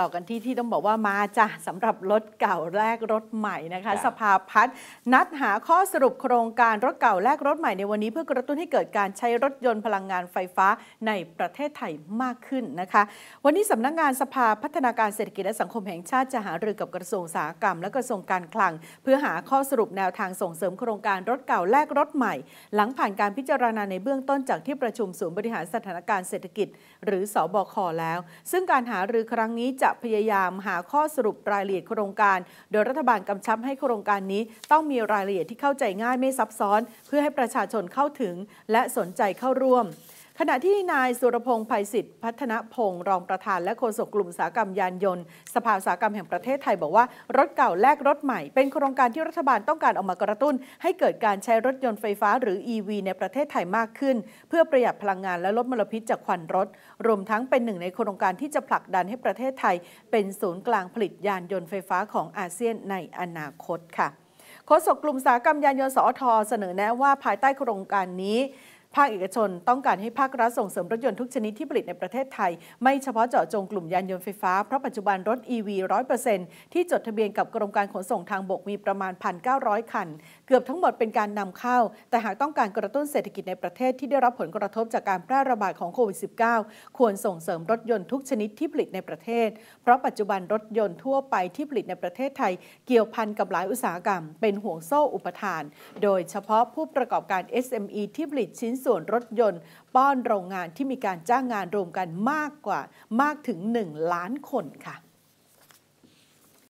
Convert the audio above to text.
ต่อกันที่ที่ต้องบอกว่ามาจ้ะสำหรับรถเก่าแลกรถใหม่นะคะสภาพัฒน์นัดหาข้อสรุปโครงการรถเก่าแลกรถใหม่ในวันนี้เพื่อกระตุ้นให้เกิดการใช้รถยนต์พลังงานไฟฟ้าในประเทศไทยมากขึ้นนะคะ วันนี้สำนักงงานสภาพัฒนาการเศรษฐกิจและสังคมแห่งชาติจะหารือกับกระทรวงสาหกรรม และกระทรวงการคลัง เพื่อหาข้อสรุปแนวทางส่งเสริมโครงการรถเก่าแลกรถใหม่ หลังผ่านการพิจารณาในเบื้องต้นจากที่ประชุมศูนย์บริหารสถานการณ์เศรษฐกิจ หรือสอบคแล้ว ซึ่งการหารือครั้งนี้จะพยายามหาข้อสรุปรายละเอียดโครงการ โดยรัฐบาลกำชับให้โครงการนี้ต้องมีรายละเอียดที่เข้าใจง่ายไม่ซับซ้อน เพื่อให้ประชาชนเข้าถึง และสนใจเข้าร่วมขณะที่นายสุรพงศ์ภัยสิทธิ์พัฒนพงศ์รองประธานและโฆษกกลุ่มสาหกรรมยานยนต์ สภาสาหกรรมแห่งประเทศไทย บอกว่า รถเก่าแลกรถใหม่ เป็นโครงการที่รัฐบาลต้องการออกมากระตุ้น ให้เกิดการใช้รถยนต์ไฟฟ้าหรือ EV ในประเทศไทยมากขึ้น เพื่อประหยัดพลังงานและลดมลพิษจากควันรถ รวมทั้งเป็นหนึ่งในโครงการที่จะผลักดันให้ประเทศไทย เป็นศูนย์กลางผลิตยานยนต์ไฟฟ้าของอาเซียนในอนาคตค่ะ โฆษกกลุ่มสาหกรรมยานยนต์สอทอเสนอแนะว่าภายใต้โครงการนี้ภาคเอกชนต้องการให้ภาครัฐส่งเสริมรถยนต์ทุกชนิดที่ผลิตในประเทศไทย ไม่เฉพาะเจาะจงกลุ่มยานยนต์ไฟฟ้าเพราะปัจจุบันรถ EV 100%ที่จดทะเบียนกับกรมการขนส่งทางบกมีประมาณ 1,900 คัน เกือบทั้งหมดเป็นการนำเข้า แต่หากต้องการกระตุ้นเศรษฐกิจในประเทศที่ได้รับผลกระทบจากการแพร่ระบาดของโควิด -19 ควรส่งเสริมรถยนต์ทุกชนิดที่ผลิตในประเทศ เพราะปัจจุบันรถยนต์ทั่วไปที่ผลิตในประเทศไทย เกี่ยวพันกับหลายอุตสาหกรรม เป็นห่วงโซ่อุปทาน โดยเฉพาะผู้ประกอบการ SME ที่ผลิตชิ้นส่วนรถยนต์ป้อนโรงงานที่มีการจ้างงานรวมกันมากกว่า มากถึง 1 ล้านคนค่ะ